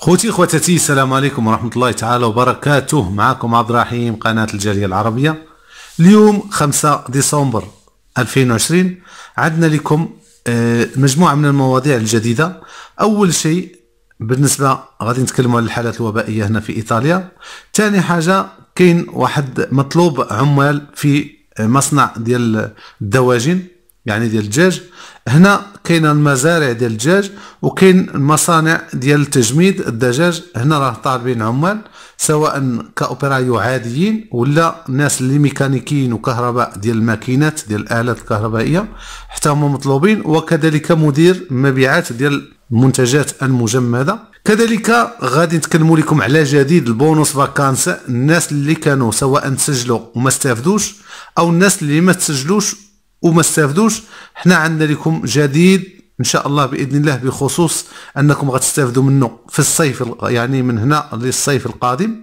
خوتي خواتاتي السلام عليكم ورحمة الله تعالى وبركاته معكم عبد الرحيم قناة الجالية العربية اليوم 5 ديسمبر 2020 عدنا لكم آه، مجموعة من المواضيع الجديدة أول شيء بالنسبة غادي نتكلموا على الحالات الوبائية هنا في إيطاليا ثاني حاجة كاين واحد مطلوب عمال في مصنع ديال الدواجن يعني ديال الدجاج هنا كاين المزارع ديال الدجاج وكاين المصانع ديال تجميد الدجاج هنا راه طالبين عمال سواء كاوبرايو عاديين ولا الناس اللي ميكانيكيين وكهرباء ديال الماكينات ديال الالات الكهربائيه حتى هما مطلوبين وكذلك مدير مبيعات ديال المنتجات المجمده كذلك غادي نتكلموا لكم على جديد البونص فاكانس الناس اللي كانوا سواء تسجلوا وما استافدوش او الناس اللي ما تسجلوش وما استافدوش حنا عندنا لكم جديد ان شاء الله باذن الله بخصوص انكم غتستافدوا منه في الصيف يعني من هنا للصيف القادم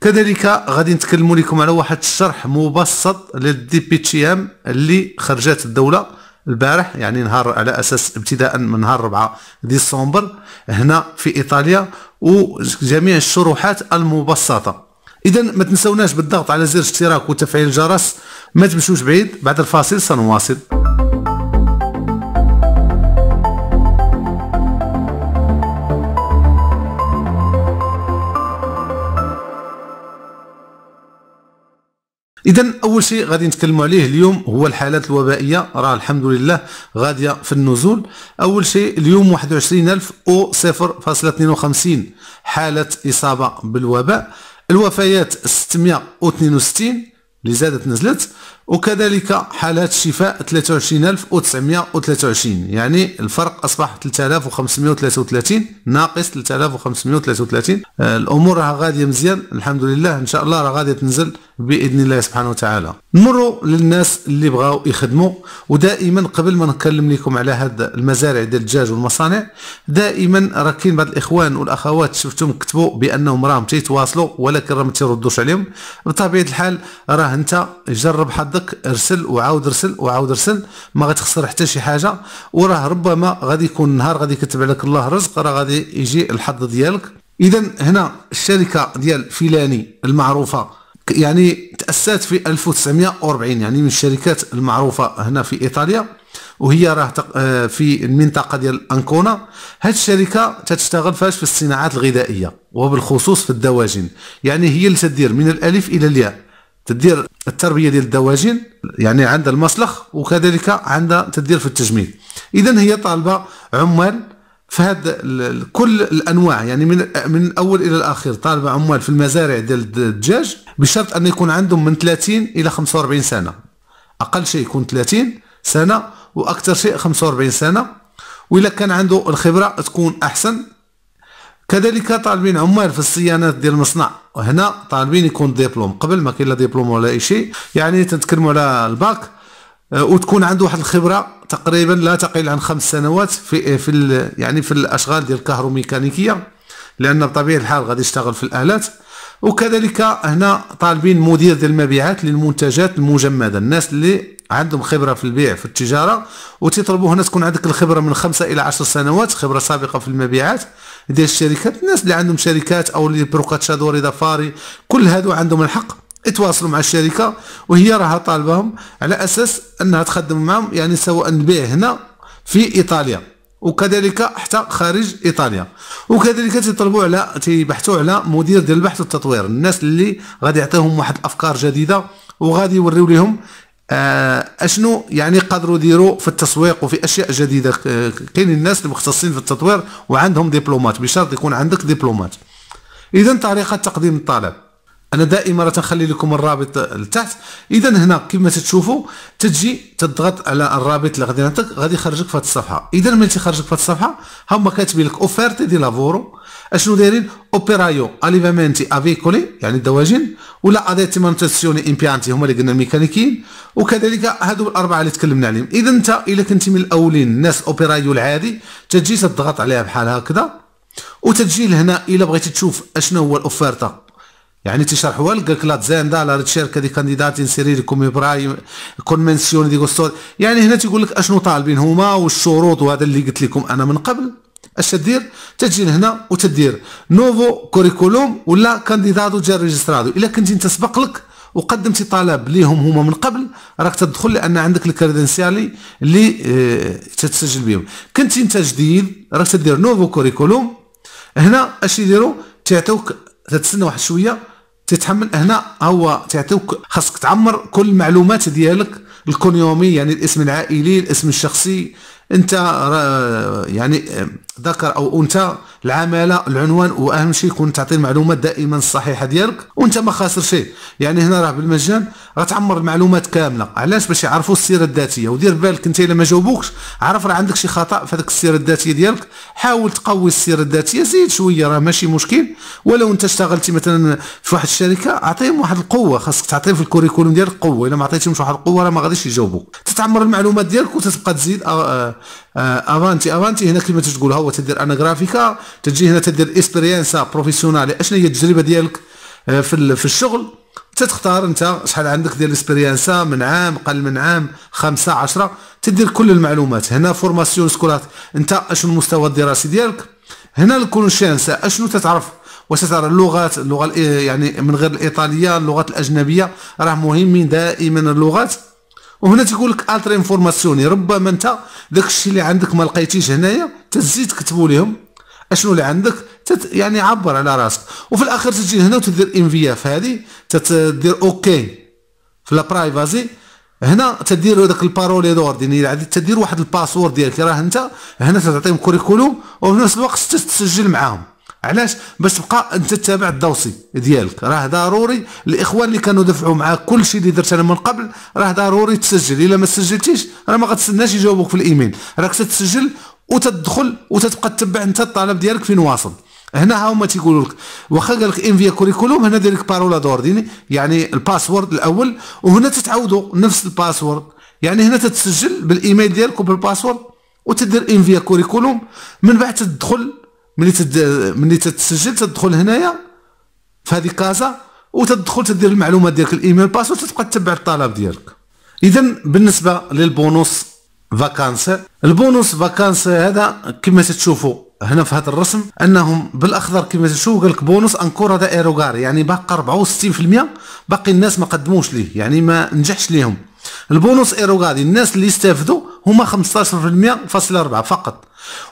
كذلك غادي نتكلموا لكم على واحد الشرح مبسط للدي بي تي ام اللي خرجت الدوله البارح يعني نهار على اساس ابتداء من نهار 4 ديسمبر هنا في ايطاليا وجميع الشروحات المبسطه اذا ما تنسوناش بالضغط على زر اشتراك وتفعيل الجرس ما تمشوش بعيد بعد الفاصل سنواصل اذا اول شيء غادي نتكلموا عليه اليوم هو الحالات الوبائيه راه الحمد لله غاديه في النزول اول شيء اليوم 21.0.52 او حاله اصابه بالوباء الوفيات 662 Ли зедат на злец, وكذلك حالات شفاء 23923 يعني الفرق اصبح 3533 ناقص 3533 آه، الامور راه غاديه مزيان الحمد لله ان شاء الله راه غاديه تنزل باذن الله سبحانه وتعالى نمروا للناس اللي بغاو يخدموا ودائما قبل ما نكلم لكم على هذا المزارع ديال الدجاج والمصانع دائما راه كاين بعض الاخوان والاخوات شفتهم كتبوا بانهم راهم تيتواصلوا ولكن راهم تيردوش عليهم بطبيعه الحال راه انت جرب حد حظك ارسل وعاود ارسل وعاود ارسل ما غتخسر حتى شي حاجه وراه ربما غادي يكون نهار غادي يكتب عليك الله رزق راه غادي يجي الحظ ديالك اذا هنا الشركه ديال فيلاني المعروفه يعني تاسست في 1940 يعني من الشركات المعروفه هنا في ايطاليا وهي راه آه، في المنطقه ديال انكونا هاد الشركه تتشتغل فاش في الصناعات الغذائيه وبالخصوص في الدواجن يعني هي اللي تدير من الالف الى الياء تدير التربيه ديال الدواجن يعني عندها المسلخ وكذلك عندها تدير في التجميل اذا هي طالبه عمال في هذا كل الانواع يعني من من الاول الى الاخير طالبه عمال في المزارع ديال الدجاج بشرط ان يكون عندهم من 30 الى 45 سنه اقل شيء يكون 30 سنه واكثر شيء 45 سنه واذا كان عنده الخبره تكون احسن كذلك طالبين عمال في الصيانات ديال المصنع وهنا طالبين يكون ديبلوم قبل ما كاين لا ديبلوم ولا اي شيء يعني تتكلموا على الباك آه، وتكون عنده واحد الخبره تقريبا لا تقل عن خمس سنوات في آه، في يعني في الاشغال ديال الكهروميكانيكيه لان بطبيعه الحال غادي يشتغل في الالات وكذلك هنا طالبين مدير ديال المبيعات للمنتجات المجمده الناس اللي عندهم خبره في البيع في التجاره وتطلبوا هنا تكون عندك الخبره من خمسة الى عشر سنوات خبره سابقه في المبيعات ديال الشركات الناس اللي عندهم شركات او اللي بروكاتشادوري دافاري كل هادو عندهم الحق يتواصلوا مع الشركه وهي راها طالبهم على اساس انها تخدم معهم يعني سواء بيع هنا في ايطاليا وكذلك حتى خارج ايطاليا وكذلك تيطلبوا على تيبحثوا على مدير ديال البحث والتطوير الناس اللي غادي يعطيهم واحد الافكار جديده وغادي يوريو لهم آه، اشنو يعني قدروا يديروا في التسويق وفي اشياء جديده كاين الناس المختصين في التطوير وعندهم دبلومات بشرط يكون عندك دبلومات اذا طريقه تقديم الطلب انا دائما تنخلي لكم الرابط لتحت اذا هنا كما تشوفوا تجي تضغط على الرابط اللي غادي نعطيك غادي يخرجك في هذه الصفحه اذا ملي تيخرجك في هذه الصفحه ها هما كاتبين لك اوفيرت دي لافورو اشنو دايرين اوبيرايو اليفامينتي افيكولي يعني الدواجن ولا اديتيمونتاسيوني امبيانتي هما اللي قلنا الميكانيكيين وكذلك هادو الاربعه اللي تكلمنا عليهم اذا انت الا كنتي من الاولين الناس اوبيرايو العادي تجي تضغط عليها بحال هكذا وتجي لهنا الا بغيتي تشوف اشنو هو الاوفيرتا يعني تشرحوا لك لا تزاين ريتشيرك دي كانديدات انسيرير كوم ابراهيم كونفنسيون دي غوستور يعني هنا تيقول لك اشنو طالبين هما والشروط وهذا اللي قلت لكم انا من قبل اش تدير تجي لهنا وتدير نوفو كوريكولوم ولا كانديداتو جا ريجسترادو الا كنتي انت سبق لك وقدمتي طلب ليهم هما من قبل راك تدخل لان عندك الكريدنسيالي اللي اه تتسجل بهم كنتي انت جديد راك تدير نوفو كوريكولوم هنا اش يديروا تعطوك تتسنى واحد شويه تتحمل هنا هو تعطيوك خاصك تعمر كل المعلومات ديالك الكون يومي يعني الاسم العائلي الاسم الشخصي انت يعني ذكر او انثى العماله العنوان واهم شيء يكون تعطي المعلومات دائما الصحيحه ديالك وانت ما خاسر شيء يعني هنا راه بالمجان غتعمر المعلومات كامله علاش باش يعرفوا السيره الذاتيه ودير بالك انت الا ما جاوبوكش عرف راه عندك شي خطا في هذيك السيره الذاتيه ديالك حاول تقوي السيره الذاتيه زيد شويه راه ماشي مشكل ولو انت اشتغلتي مثلا في واحد الشركه اعطيهم واحد القوه خاصك تعطيهم في الكوريكولوم ديالك قوه الا ما عطيتهمش واحد القوه راه ما غاديش يجاوبوك تتعمر المعلومات ديالك وتتبقى تزيد أه, آه، افانتي آه، افانتي هنا كلمه تقولها هو تدير انا جرافيكا تجي هنا تدير اكسبيريانسا بروفيسيونال اشنو هي التجربه ديالك آه، في في الشغل تتختار انت شحال عندك ديال الاسبريانسا من عام قل من عام خمسة عشرة تدير كل المعلومات هنا فورماسيون سكولات انت اشنو المستوى الدراسي ديالك هنا الكونشينس اشنو تتعرف وسترى اللغات اللغه يعني من غير الايطاليه اللغات الاجنبيه راه مهمين دائما اللغات وهنا تيقول لك التر انفورماسيوني ربما انت داك الشيء اللي عندك ما لقيتيش هنايا تزيد تكتبوا لهم اشنو اللي عندك تت يعني عبر على راسك وفي الاخر تجي هنا وتدير انفياف هذه تدير اوكي في لا برايفاسي هنا تدير هذاك البارولي دورديني يعني عادي تدير واحد الباسورد ديالك راه انت هنا تعطيهم كوريكولوم وفي نفس الوقت تسجل معاهم علاش باش تبقى انت تتابع الدوسي ديالك راه ضروري الاخوان اللي كانوا دفعوا معاك كل شيء اللي درت انا من قبل راه ضروري تسجل الا ما سجلتيش راه ما غتسناش يجاوبوك في الايميل راك تتسجل وتدخل وتتبقى تتبع انت الطلب ديالك فين واصل هنا ها هما تيقولوا لك واخا قال لك انفيا كوريكولوم هنا دير لك بارولا دورديني يعني الباسورد الاول وهنا تتعاودوا نفس الباسورد يعني هنا تتسجل بالايميل ديالك وبالباسورد وتدير انفيا كوريكولوم من بعد تدخل ملي تد... ملي تتسجل تدخل هنايا في هذه كازا وتدخل تدير المعلومات ديالك الايميل باس وتبقى تتبع الطلب ديالك اذا بالنسبه للبونص فاكانس البونص فاكانس هذا كما تشوفوا هنا في هذا الرسم انهم بالاخضر كما تشوفوا قال لك بونص انكور هذا ايروغار يعني باقي 64% باقي الناس ما قدموش ليه يعني ما نجحش ليهم البونص ايروغادي الناس اللي استافدوا هما 15% فاصلة 4 فقط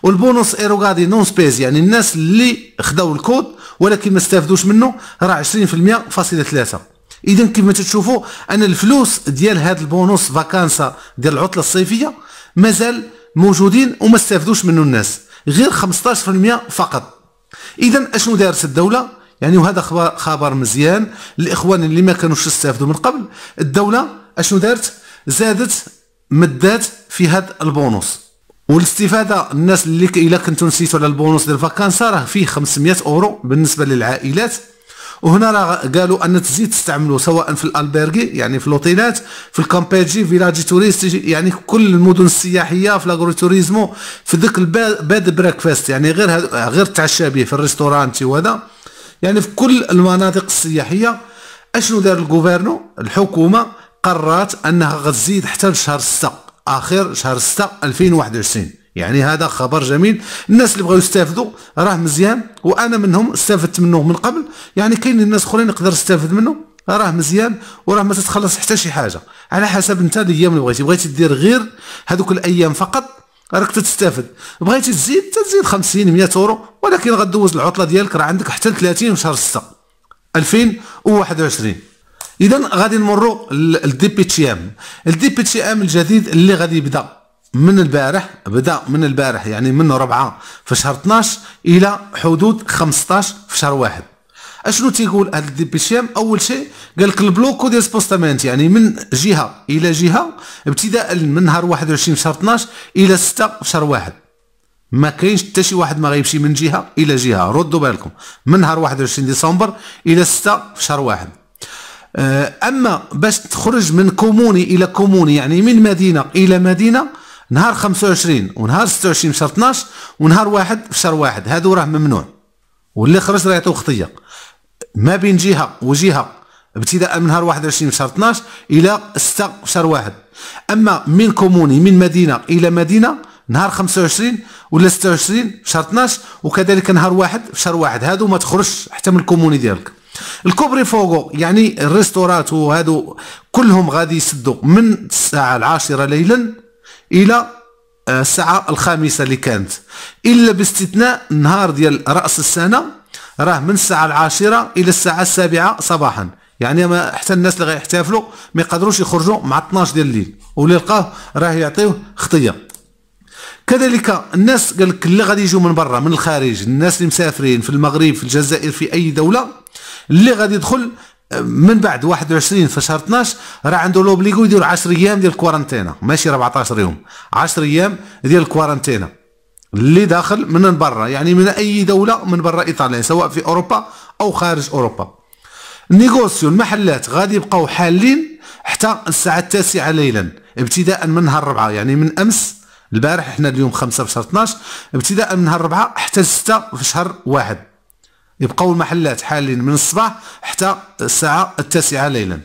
والبونص ايروغادي نون سبيز يعني الناس اللي خداو الكود ولكن ما استافدوش منه راه 20% فاصلة 3 اذا كما تشوفوا ان الفلوس ديال هذا البونص فاكانسا ديال العطله الصيفيه مازال موجودين وما استافدوش منه الناس غير 15% فقط اذا اشنو دارت الدوله يعني وهذا خبر مزيان الاخوان اللي ما كانوش يستافدوا من قبل الدوله اشنو دارت زادت مدات في هذا البونص والاستفاده الناس اللي الا كنتو نسيتوا على البونص ديال الفاكانسا راه فيه 500 اورو بالنسبه للعائلات وهنا راه قالوا ان تزيد تستعملوا سواء في الالبيرغي يعني في لوطيلات في الكامبيجي فيلاجي توريست يعني كل المدن السياحيه في لاغرو توريزمو في ذاك الباد بريكفاست يعني غير غير تعشى به في الريستورانتي وهذا يعني في كل المناطق السياحيه اشنو دار الجوفيرنو الحكومه قررت انها غتزيد حتى لشهر 6 اخر شهر 6 2021 يعني هذا خبر جميل الناس اللي بغاو يستافدوا راه مزيان وانا منهم استفدت منه من قبل يعني كاين الناس اخرين يقدر يستافد منه راه مزيان وراه ما تتخلص حتى شي حاجه على حسب انت الايام اللي بغيتي بغيتي دير غير هذوك الايام فقط راك تستافد بغيتي تزيد تزيد 50 100 اورو ولكن غدوز العطله ديالك راه عندك حتى 30 شهر 6 2021 اذا غادي نمروا للدي بي تي ام الدي بي تي ام الجديد اللي غادي يبدا من البارح بدا من البارح يعني من ربعة في شهر 12 الى حدود 15 في شهر واحد اشنو تيقول هذا الدي بي تي ام اول شيء قال لك البلوكو ديال سبوستامنت يعني من جهه الى جهه ابتداء من نهار 21 في شهر 12 الى 6 في شهر واحد ما كاينش حتى شي واحد ما غيمشي من جهه الى جهه ردوا بالكم من نهار 21 ديسمبر الى 6 في شهر واحد آه، اما باش تخرج من كوموني الى كوموني يعني من مدينه الى مدينه نهار 25 ونهار 26 في شهر 12 ونهار واحد في شهر واحد هادو راه ممنوع واللي خرج راه يعطيو خطيه ما بين جهه وجهه ابتداء من نهار 21 في شهر 12 الى 6 في شهر واحد اما من كوموني من مدينه الى مدينه نهار 25 ولا 26 في شهر 12 وكذلك نهار واحد في شهر واحد هادو ما تخرجش حتى من الكوموني ديالك الكوبري فوقو يعني الريستورات وهادو كلهم غادي يسدوا من الساعه العاشره ليلا الى آه، الساعه الخامسه اللي كانت الا باستثناء النهار ديال راس السنه راه من الساعه العاشره الى الساعه السابعه صباحا يعني ما حتى الناس اللي غيحتفلوا ما يقدروش يخرجوا مع 12 ديال الليل واللي لقاه راه يعطيوه خطيه كذلك الناس قال لك اللي غادي يجوا من برا من الخارج الناس اللي مسافرين في المغرب في الجزائر في اي دوله اللي غادي يدخل آه، من بعد 21 في شهر 12 راه عنده لوبليغو يدير 10 ايام ديال الكوارنتينا ماشي 14 يوم 10 ايام ديال الكوارنتينا اللي داخل من برا يعني من اي دوله من برا ايطاليا سواء في اوروبا او خارج اوروبا النيغوسيو المحلات غادي يبقاو حالين حتى الساعه التاسعه ليلا ابتداء من نهار 4 يعني من امس البارح حنا اليوم 5 في شهر 12 ابتداء من نهار 4 حتى 6 في شهر 1 يبقاو المحلات حاليا من الصباح حتى الساعه التاسعه ليلا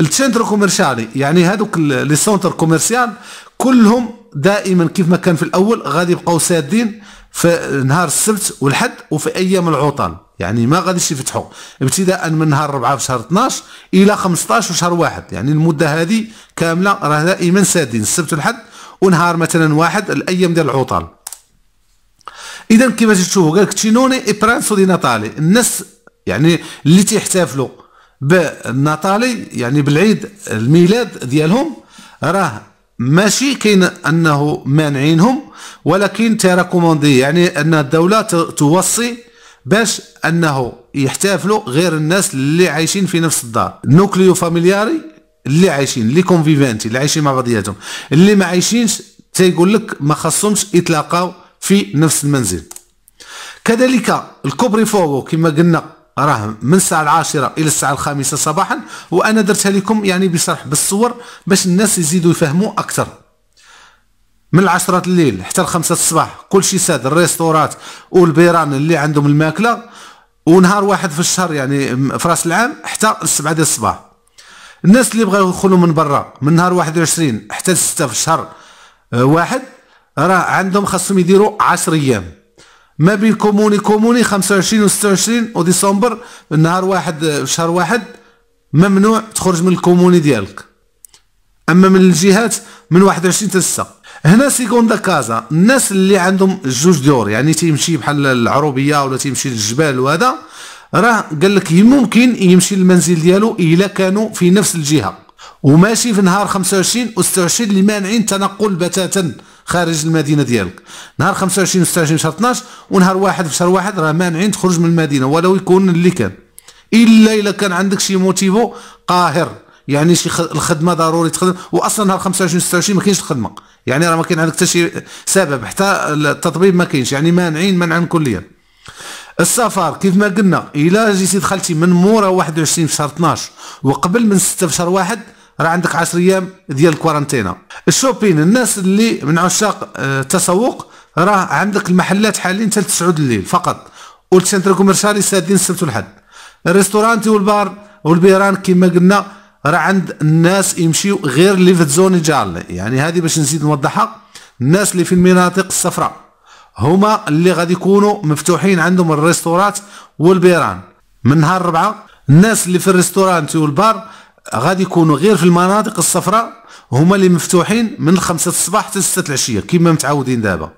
التشندر كوميرشالي يعني هذوك لي سونتر كوميرسيال كلهم دائما كيف ما كان في الاول غادي يبقاو سادين في نهار السبت والحد وفي ايام العطل يعني ما غاديش يفتحوا ابتداء من نهار 4 في شهر 12 الى 15 في شهر 1 يعني المده هذه كامله راه دائما سادين السبت والحد ونهار مثلا واحد الايام ديال العطل اذا كما تشوفوا قال لك تشينوني اي برانسو دي ناتالي الناس يعني اللي تيحتفلوا بالناتالي يعني بالعيد الميلاد ديالهم راه ماشي كاين انه مانعينهم ولكن تيراكوموندي يعني ان الدوله توصي باش انه يحتفلوا غير الناس اللي عايشين في نفس الدار نوكليو فاميلياري اللي عايشين اللي كونفيفانتي اللي عايشين مع بعضياتهم اللي ما عايشينش تيقول لك ما خصهمش يتلاقاو في نفس المنزل كذلك الكوبري فوغو كما قلنا راه من الساعه العاشره الى الساعه الخامسه صباحا وانا درتها لكم يعني بشرح بالصور باش الناس يزيدوا يفهموا اكثر من العشرة الليل حتى الخمسة الصباح كل شيء ساد الريستورات والبيران اللي عندهم الماكلة ونهار واحد في الشهر يعني في راس العام حتى السبعة ديال الصباح الناس اللي بغاو يدخلوا من برا من نهار 21 حتى 6 في شهر آه، واحد راه عندهم خاصهم يديروا 10 ايام ما بين كوموني كوموني 25 و 26 وديسمبر من نهار واحد آه، شهر واحد ممنوع تخرج من الكوموني ديالك اما من الجهات من 21 حتى 6 هنا سيكوندا كازا الناس اللي عندهم جوج دور يعني تيمشي بحال العروبيه ولا تيمشي للجبال وهذا راه قال لك ممكن يمشي للمنزل ديالو الا كانوا في نفس الجهه وماشي في نهار 25 و 26 اللي مانعين التنقل بتاتا خارج المدينه ديالك نهار 25 و 26 في شهر 12 ونهار 1 في شهر 1 راه مانعين تخرج من المدينه ولو يكون اللي كان الا الا كان عندك شي موتيفو قاهر يعني شي الخدمه ضروري تخدم واصلا نهار 25 26 ما كاينش الخدمه يعني راه ما كاين عندك حتى شي سبب حتى التطبيب ما كاينش يعني مانعين منعا كليا السفر كيف ما قلنا الى جيتي دخلتي من مورا 21 في شهر 12 وقبل من 6 في شهر 1 راه عندك 10 ايام ديال الكورنتينا الشوبين الناس اللي من عشاق آه، التسوق راه عندك المحلات حاليا حتى 9 الليل فقط والسنتر كوميرسالي سادين السبت والحد الريستورانتي والبار والبيران كما قلنا راه عند الناس يمشيو غير اللي في زون جارلي يعني هذه باش نزيد نوضحها الناس اللي في المناطق الصفراء هما اللي غادي يكونوا مفتوحين عندهم الريستورات والبيران من نهار 4 الناس اللي في الريستورانت والبار غادي يكونوا غير في المناطق الصفراء هما اللي مفتوحين من خمسة الصباح حتى 6 العشية كما متعودين دابا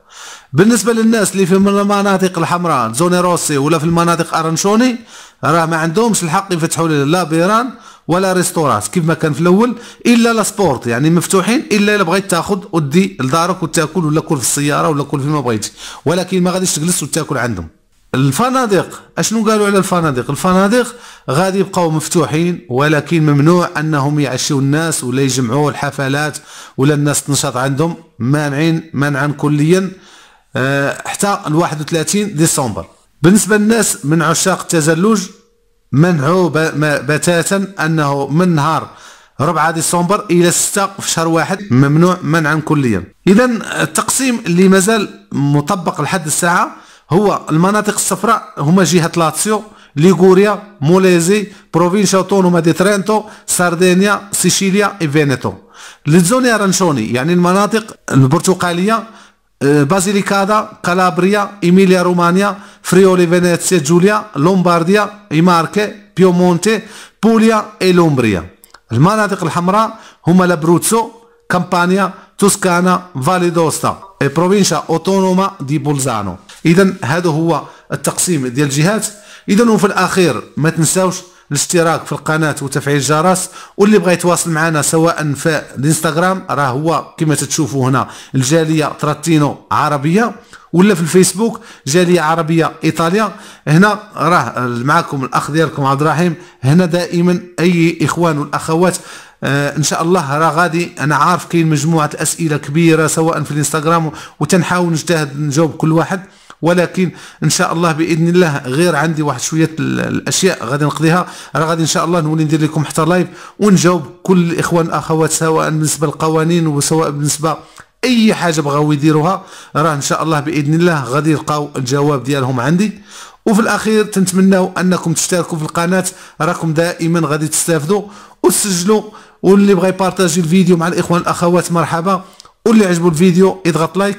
بالنسبة للناس اللي في المناطق الحمراء زوني روسي ولا في المناطق ارنشوني راه ما عندهمش الحق يفتحوا لا بيران ولا ريستورات كيف ما كان في الاول الا لا سبورت يعني مفتوحين الا الا بغيت تاخذ ودي لدارك وتاكل ولا كل في السياره ولا كل فيما بغيتي ولكن ما غاديش تجلس وتاكل عندهم الفنادق اشنو قالوا على الفنادق الفنادق غادي يبقاو مفتوحين ولكن ممنوع انهم يعشيو الناس ولا يجمعوا الحفلات ولا الناس تنشط عندهم مانعين منعا كليا آه، حتى ال 31 ديسمبر بالنسبه للناس من عشاق التزلج منعوا بتاتا انه من نهار 4 ديسمبر الى 6 في شهر واحد ممنوع منعا كليا اذا التقسيم اللي مازال مطبق لحد الساعه هو المناطق الصفراء هما جهه لاتسيو ليغوريا موليزي بروفينشا اوتونوما دي ترينتو ساردينيا سيسيليا اي فينيتو للزوني ارانشوني يعني المناطق البرتقاليه بازيليكادا كالابريا ايميليا رومانيا فريولي فينيزيا جوليا لومبارديا اي ماركي بيومونتي بوليا اي لومبريا المناطق الحمراء هما لابروتسو كامبانيا توسكانا فالي دوستا e provincia autonoma di Bolzano اذا هذا هو التقسيم ديال الجهات اذا وفي الاخير ما تنساوش الاشتراك في القناه وتفعيل الجرس واللي بغى يتواصل معنا سواء في الانستغرام راه هو كما تتشوفوا هنا الجاليه تراتينو عربيه ولا في الفيسبوك جاليه عربيه ايطاليا هنا راه معكم الاخ ديالكم عبد الرحيم هنا دائما اي اخوان والاخوات آه ان شاء الله راه غادي انا عارف كاين مجموعه اسئله كبيره سواء في الانستغرام وتنحاول نجتهد نجاوب كل واحد ولكن ان شاء الله باذن الله غير عندي واحد شويه الاشياء غادي نقضيها راه غادي ان شاء الله نولي ندير لكم حتى لايف ونجاوب كل الاخوان الاخوات سواء بالنسبه للقوانين وسواء بالنسبه اي حاجه بغاو يديروها راه ان شاء الله باذن الله غادي يلقاو الجواب ديالهم عندي وفي الاخير تنتمناو انكم تشتركوا في القناه راكم دائما غادي تستافدوا وتسجلوا واللي بغى يبارطاجي الفيديو مع الاخوان الاخوات مرحبا واللي عجبو الفيديو يضغط لايك